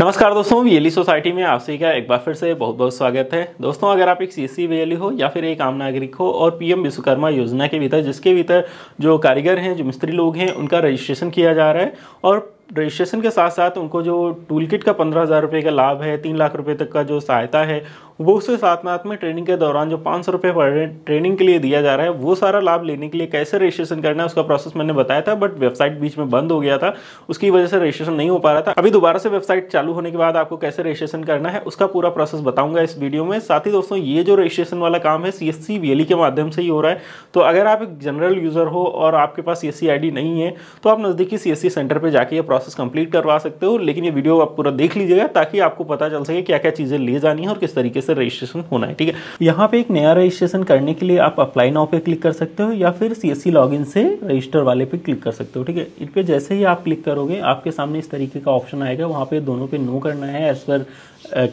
नमस्कार दोस्तों VLE society e में आप सभी का एक बार फिर से बहुत बहुत स्वागत है दोस्तों अगर आप एक सी सी e e हो या फिर एक आम नागरिक हो और पीएम विश्वकर्मा योजना के भीतर जिसके भीतर जो कारीगर हैं जो मिस्त्री लोग हैं उनका रजिस्ट्रेशन किया जा रहा है और रजिस्ट्रेशन के साथ साथ उनको जो टूल किट का पंद्रह हज़ार रुपये का लाभ है तीन लाख रुपये तक का जो सहायता है वो उसे साथ साथ में ट्रेनिंग के दौरान जो पाँच सौ रुपये पर ट्रेनिंग के लिए दिया जा रहा है वो सारा लाभ लेने के लिए कैसे रजिस्ट्रेशन करना है उसका प्रोसेस मैंने बताया था बट वेबसाइट बीच में बंद हो गया था उसकी वजह से रजिस्ट्रेशन नहीं हो पा रहा था अभी दोबारा से वेबसाइट चालू होने के बाद आपको कैसे रजिस्ट्रेशन करना है उसका पूरा प्रोसेस बताऊंगा इस वीडियो में साथ ही दोस्तों ये जो रजिस्ट्रेशन वाला काम है सी एस सी के माध्यम से ही हो रहा है तो अगर आप एक जनरल यूज़र हो और आपके पास सी एस सी नहीं है तो आप नज़दीकी सी सेंटर पर जाकर यह प्रोसेस कंप्लीट करवा सकते हो लेकिन ये वीडियो आप पूरा देख लीजिएगा ताकि आपको पता चल सके क्या क्या चीज़ें ले जानी है और किस तरीके से रजिस्ट्रेशन होना है ठीक है यहाँ पे एक नया रजिस्ट्रेशन करने के लिए आप अप्लाई नाउ पे क्लिक कर सकते हो या फिर सी एस लॉगिन से रजिस्टर वाले पे क्लिक कर सकते हो ठीक है इन पर जैसे ही आप क्लिक करोगे आपके सामने इस तरीके का ऑप्शन आएगा वहाँ पे दोनों पे नो करना है एज पर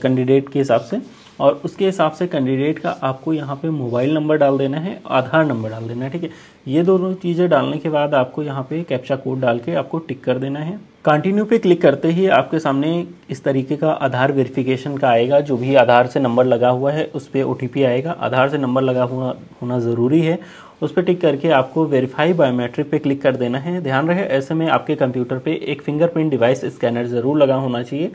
कैंडिडेट के हिसाब से और उसके हिसाब से कैंडिडेट का आपको यहाँ पे मोबाइल नंबर डाल देना है आधार नंबर डाल देना है ठीक है ये दोनों चीज़ें डालने के बाद आपको यहाँ पे कैप्चा कोड डाल के आपको टिक कर देना है कंटिन्यू पे क्लिक करते ही आपके सामने इस तरीके का आधार वेरिफिकेशन का आएगा जो भी आधार से नंबर लगा हुआ है उस पर ओ आएगा आधार से नंबर लगा हुआ होना ज़रूरी है उस पर टिक करके आपको वेरीफाई बायोमेट्रिक पे क्लिक कर देना है ध्यान रहे ऐसे में आपके कंप्यूटर पे एक फिंगरप्रिंट डिवाइस स्कैनर ज़रूर लगा होना चाहिए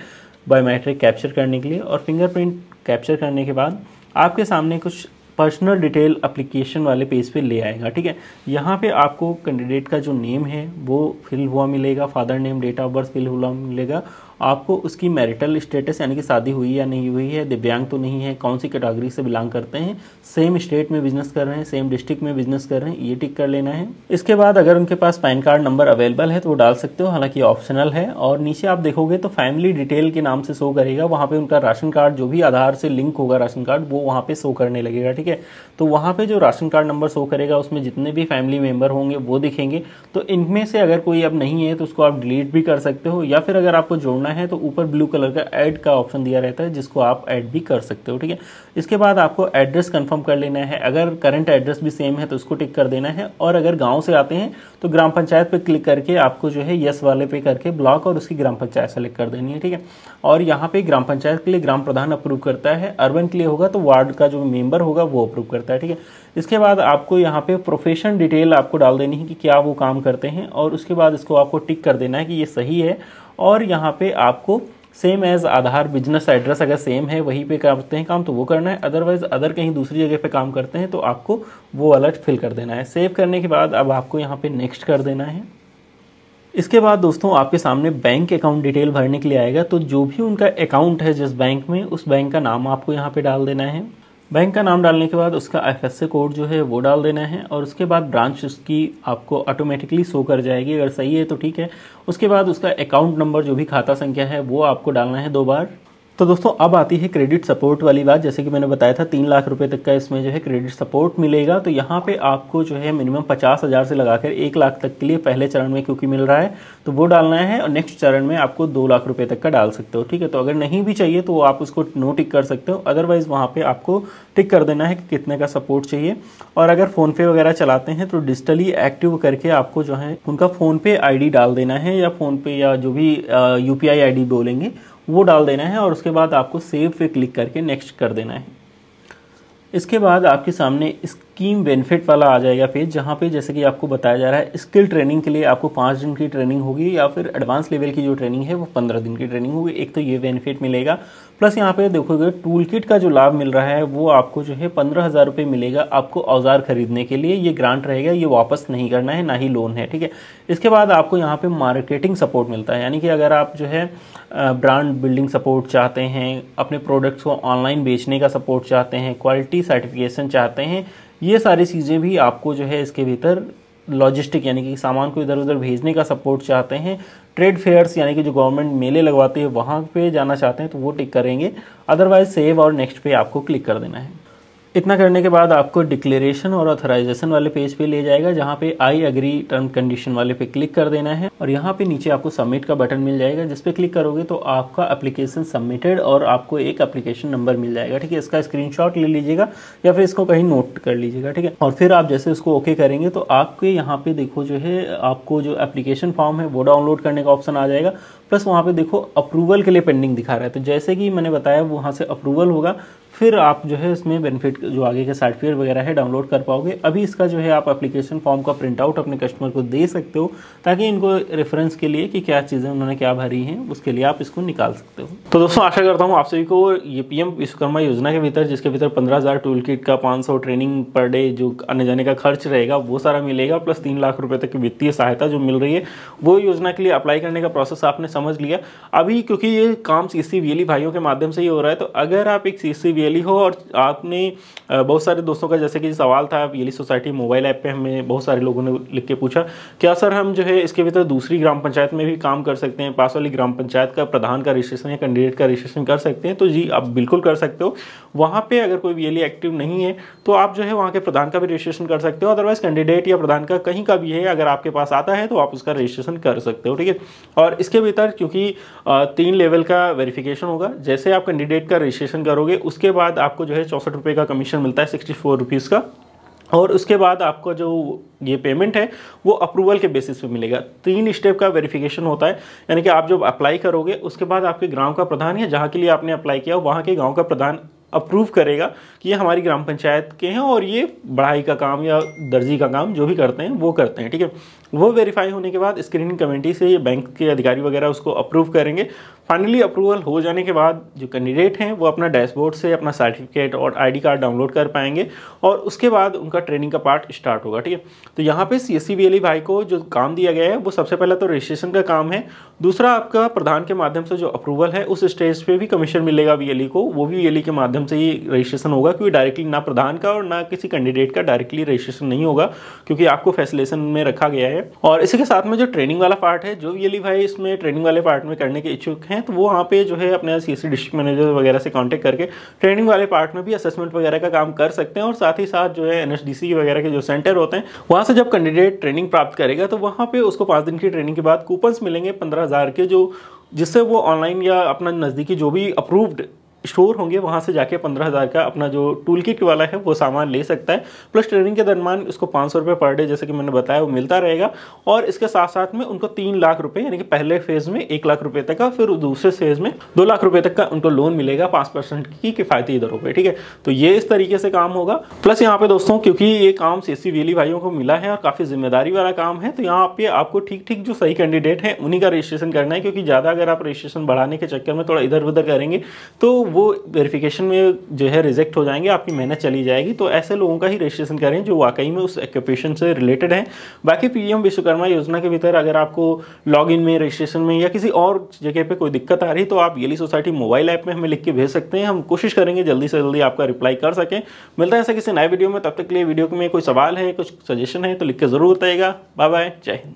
बायोमेट्रिक कैप्चर करने के लिए और फिंगरप्रिंट कैप्चर करने के बाद आपके सामने कुछ पर्सनल डिटेल अप्लीकेशन वाले पेज पे ले आएगा ठीक है यहाँ पे आपको कैंडिडेट का जो नेम है वो फिल हुआ मिलेगा father name date of birth fill हुआ मिलेगा आपको उसकी मैरिटल स्टेटस यानी कि शादी हुई या नहीं हुई है दिव्यांग तो नहीं है कौन सी कैटागरी से बिलोंग करते हैं सेम स्टेट में बिजनेस कर रहे हैं सेम डिस्ट्रिक्ट में बिजनेस कर रहे हैं ये टिक कर लेना है इसके बाद अगर उनके पास पैन कार्ड नंबर अवेलेबल है तो वो डाल सकते हो हालांकि ऑप्शनल है और नीचे आप देखोगे तो फैमिली डिटेल के नाम से शो करेगा वहाँ पर उनका राशन कार्ड जो भी आधार से लिंक होगा राशन कार्ड वो वहाँ पर शो करने लगेगा ठीक है तो वहाँ पर जो राशन कार्ड नंबर शो करेगा उसमें जितने भी फैमिली मेम्बर होंगे वो दिखेंगे तो इनमें से अगर कोई अब नहीं है तो उसको आप डिलीट भी कर सकते हो या फिर अगर आपको जोड़ना करना है तो ऊपर ब्लू कलर का ऐड का ऑप्शन दिया रहता है जिसको आप ऐड भी कर सकते हो ठीक है इसके बाद आपको एड्रेस कंफर्म कर लेना है अगर करंट एड्रेस भी सेम है तो उसको टिक कर देना है और अगर गाँव से आते हैं तो ग्राम पंचायत पर क्लिक करके आपको जो है यस वाले पे करके ब्लॉक और उसकी ग्राम पंचायत सेलेक्ट कर देनी है ठीक है और यहाँ पे ग्राम पंचायत के लिए ग्राम प्रधान अप्रूव करता है अर्बन के लिए होगा तो वार्ड का जो मेंबर होगा वो अप्रूव करता है ठीक है इसके बाद आपको यहाँ पे प्रोफेशन डिटेल आपको डाल देनी है कि क्या वो काम करते हैं और उसके बाद इसको आपको टिक कर देना है कि ये सही है और यहाँ पे आपको same as Aadhaar business address अगर सेम है वहीं पे करते हैं काम तो वो करना है अदरवाइज अदर कहीं दूसरी जगह पे काम करते हैं तो आपको वो अलर्ट फिल कर देना है सेव करने के बाद अब आपको यहाँ पे नेक्स्ट कर देना है इसके बाद दोस्तों आपके सामने बैंक अकाउंट डिटेल भरने के लिए आएगा तो जो भी उनका अकाउंट है जिस बैंक में उस बैंक का नाम आपको यहाँ पर डाल देना है बैंक का नाम डालने के बाद उसका एफ कोड जो है वो डाल देना है और उसके बाद ब्रांच उसकी आपको ऑटोमेटिकली शो कर जाएगी अगर सही है तो ठीक है उसके बाद उसका अकाउंट नंबर जो भी खाता संख्या है वो आपको डालना है दो बार तो दोस्तों अब आती है क्रेडिट सपोर्ट वाली बात जैसे कि मैंने बताया था तीन लाख रुपए तक का इसमें जो है क्रेडिट सपोर्ट मिलेगा तो यहाँ पे आपको जो है मिनिमम पचास हज़ार से लगाकर एक लाख तक के लिए पहले चरण में क्योंकि मिल रहा है तो वो डालना है और नेक्स्ट चरण में आपको दो लाख रुपये तक का डाल सकते हो ठीक है तो अगर नहीं भी चाहिए तो आप उसको नो टिक कर सकते हो अदरवाइज़ वहाँ पर आपको टिक कर देना है कि कितने का सपोर्ट चाहिए और अगर फ़ोनपे वगैरह चलाते हैं तो डिजिटली एक्टिव करके आपको जो है उनका फ़ोनपे आई डाल देना है या फ़ोनपे या जो भी यू पी बोलेंगे वो डाल देना है और उसके बाद आपको सेव पे क्लिक करके नेक्स्ट कर देना है इसके बाद आपके सामने इस स्कीम बेनिफिट वाला आ जाएगा पेज जहाँ पे जैसे कि आपको बताया जा रहा है स्किल ट्रेनिंग के लिए आपको पाँच दिन की ट्रेनिंग होगी या फिर एडवांस लेवल की जो ट्रेनिंग है वो पंद्रह दिन की ट्रेनिंग होगी एक तो ये बेनिफिट मिलेगा प्लस यहाँ पे देखोगे टूल किट का जो लाभ मिल रहा है वो आपको जो है पंद्रह हज़ार रुपये मिलेगा आपको औजार खरीदने के लिए ये ग्रांट रहेगा ये वापस नहीं करना है ना ही लोन है ठीक है इसके बाद आपको यहाँ पर मार्केटिंग सपोर्ट मिलता है यानी कि अगर आप जो है ब्रांड बिल्डिंग सपोर्ट चाहते हैं अपने प्रोडक्ट्स को ऑनलाइन बेचने का सपोर्ट चाहते हैं क्वालिटी सर्टिफिकेशन चाहते हैं ये सारी चीज़ें भी आपको जो है इसके भीतर लॉजिस्टिक यानी कि सामान को इधर उधर भेजने का सपोर्ट चाहते हैं ट्रेड फेयर्स यानी कि जो गवर्नमेंट मेले लगवाते हैं वहाँ पे जाना चाहते हैं तो वो टिक करेंगे अदरवाइज सेव और नेक्स्ट पे आपको क्लिक कर देना है इतना करने के बाद आपको डिक्लेरेशन और ऑथराइजेशन वाले पेज पे ले जाएगा जहाँ पे आई अग्री टर्म कंडीशन वाले पे क्लिक कर देना है और यहाँ पे नीचे आपको सबमिट का बटन मिल जाएगा जिस पे क्लिक करोगे तो आपका एप्लीकेशन सबमिटेड और आपको एक एप्लीकेशन नंबर मिल जाएगा ठीक है इसका स्क्रीन ले लीजिएगा या फिर इसको कहीं नोट कर लीजिएगा ठीक है और फिर आप जैसे उसको ओके करेंगे तो आपके यहाँ पे देखो जो है आपको जो एप्लीकेशन फॉर्म है वो डाउनलोड करने का ऑप्शन आ जाएगा प्लस वहाँ पे देखो अप्रूवल के लिए पेंडिंग दिखा रहा है तो जैसे कि मैंने बताया वहाँ से अप्रूवल होगा फिर आप जो है इसमें बेनिफिट जो आगे के सर्टिफिकेट वगैरह है डाउनलोड कर पाओगे अभी इसका जो है आप एप्लीकेशन फॉर्म का प्रिंट आउट अपने कस्टमर को दे सकते हो ताकि इनको रेफरेंस के लिए कि क्या चीज़ें उन्होंने क्या भरी हैं उसके लिए आप इसको निकाल सकते हो तो दोस्तों आशा करता हूँ आप सभी को ये पी विश्वकर्मा योजना के भीतर जिसके भीतर पंद्रह हज़ार टूल किट का पाँच ट्रेनिंग पर डे जो आने जाने का खर्च रहेगा वो सारा मिलेगा प्लस तीन लाख रुपये तक की वित्तीय सहायता जो मिल रही है वो योजना के लिए अप्लाई करने का प्रोसेस आपने समझ लिया अभी क्योंकि ये काम सी सी e भाइयों के माध्यम से ही हो रहा है तो अगर आप एक सी सी रियली हो और आपने बहुत सारे दोस्तों का जैसे कि सवाल था रियली सोसाइटी मोबाइल ऐप पे हमें बहुत सारे लोगों ने लिख के पूछा क्या सर हम जो है इसके भीतर दूसरी ग्राम पंचायत में भी काम कर सकते हैं पास वाली ग्राम पंचायत का प्रधान का रजिस्ट्रेशन या कैंडिडेट का रजिस्ट्रेशन कर सकते हैं तो जी आप बिल्कुल कर सकते हो वहाँ पर अगर कोई रियली एक्टिव नहीं है तो आप जो है वहाँ के प्रधान का भी रजिस्ट्रेशन कर सकते हो अदरवाइज कैंडिडेट या प्रधान का कहीं का भी है अगर आपके पास आता है तो आप उसका रजिस्ट्रेशन कर सकते हो ठीक है और इसके भीतर क्योंकि तीन लेवल का वेरिफिकेशन होगा जैसे आप कैंडिडेट का रजिस्ट्रेशन करोगे उसके बाद आपको जो है चौंसठ रुपये का कमीशन मिलता है सिक्सटी फोर रुपीज़ का और उसके बाद आपका जो ये पेमेंट है वो अप्रूवल के बेसिस पे मिलेगा तीन स्टेप का वेरिफिकेशन होता है यानी कि आप जब अप्लाई करोगे उसके बाद आपके ग्राम का प्रधान या जहाँ के लिए आपने अप्लाई किया वहाँ के गांव का प्रधान अप्रूव करेगा कि ये हमारी ग्राम पंचायत के हैं और ये बढ़ाई का काम या दर्जी का काम जो भी करते हैं वो करते हैं ठीक है वो वेरीफाई होने के बाद स्क्रीनिंग कमेटी से ये बैंक के अधिकारी वगैरह उसको अप्रूव करेंगे फाइनली अप्रूवल हो जाने के बाद जो कैंडिडेट हैं वो अपना डैशबोर्ड से अपना सर्टिफिकेट और आईडी कार्ड डाउनलोड कर पाएंगे और उसके बाद उनका ट्रेनिंग का पार्ट स्टार्ट होगा ठीक है तो यहाँ पे सी एस e भाई को जो काम दिया गया है वो सबसे पहला तो रजिस्ट्रेशन का काम है दूसरा आपका प्रधान के माध्यम से जो अप्रूवल है उस स्टेज पर भी कमीशन मिलेगा वी e को वो भी वी e के माध्यम से ही रजिस्ट्रेशन होगा क्योंकि डायरेक्टली ना प्रधान का और ना किसी कैंडिडेट का डायरेक्टली रजिस्ट्रेशन नहीं होगा क्योंकि आपको फैसिलेशन में रखा गया है है और इसी के साथ में जो ट्रेनिंग वाला पार्ट है जो ये भाई इसमें ट्रेनिंग वाले पार्ट में करने के इच्छुक हैं तो वो वहाँ पे जो है अपने सी सी डिस्ट्रिक्ट मैनेजर वगैरह से कॉन्टेक्ट करके ट्रेनिंग वाले पार्ट में भी असेसमेंट वगैरह का काम कर सकते हैं और साथ ही साथ जो है एन वगैरह के जो सेंटर होते हैं वहाँ से जब कैंडिडेट ट्रेनिंग प्राप्त करेगा तो वहाँ पर उसको पाँच दिन की ट्रेनिंग के बाद कूपन्स मिलेंगे पंद्रह के जो जिससे वो ऑनलाइन या अपना नज़दीकी जो भी अप्रूव्ड स्टोर होंगे वहाँ से जाके पंद्रह हज़ार का अपना जो टूल किट वाला है वो सामान ले सकता है प्लस ट्रेनिंग के दरमियान उसको पाँच सौ रुपये पर डे जैसे कि मैंने बताया वो मिलता रहेगा और इसके साथ साथ में उनको तीन लाख रुपये यानी कि पहले फेज़ में एक लाख रुपये तक का फिर दूसरे फेज़ में दो लाख रुपये तक का उनको लोन मिलेगा पाँच परसेंट की किफ़ायती दरों पर ठीक है तो ये इस तरीके से काम होगा प्लस यहाँ पे दोस्तों क्योंकि ये काम सी सी वेली भाइयों को मिला है और काफ़ी जिम्मेदारी वाला काम है तो यहाँ पे आपको ठीक ठीक जो सही कैंडिडेट हैं उन्हीं का रजिस्ट्रेशन करना है क्योंकि ज़्यादा अगर आप रजिस्ट्रेशन बढ़ाने के चक्कर में थोड़ा इधर उधर करेंगे तो वो वेरिफिकेशन में जो है रिजेक्ट हो जाएंगे आपकी मेहनत चली जाएगी तो ऐसे लोगों का ही रजिस्ट्रेशन करें जो वाकई में उस एक्यूपेशन से रिलेटेड हैं बाकी पीएम विश्वकर्मा योजना के भीतर अगर आपको लॉगिन में रजिस्ट्रेशन में या किसी और जगह पर कोई दिक्कत आ रही तो आप येली सोसाइटी मोबाइल ऐप में हमें लिख के भेज सकते हैं हम कोशिश करेंगे जल्दी से जल्दी आपका रिप्लाई कर सकें मिलता है ऐसा किसी नए वीडियो में तब तक के लिए वीडियो में कोई सवाल है कुछ सजेशन है तो लिख के ज़रूर बताइएगा बाय बाय जय हिंद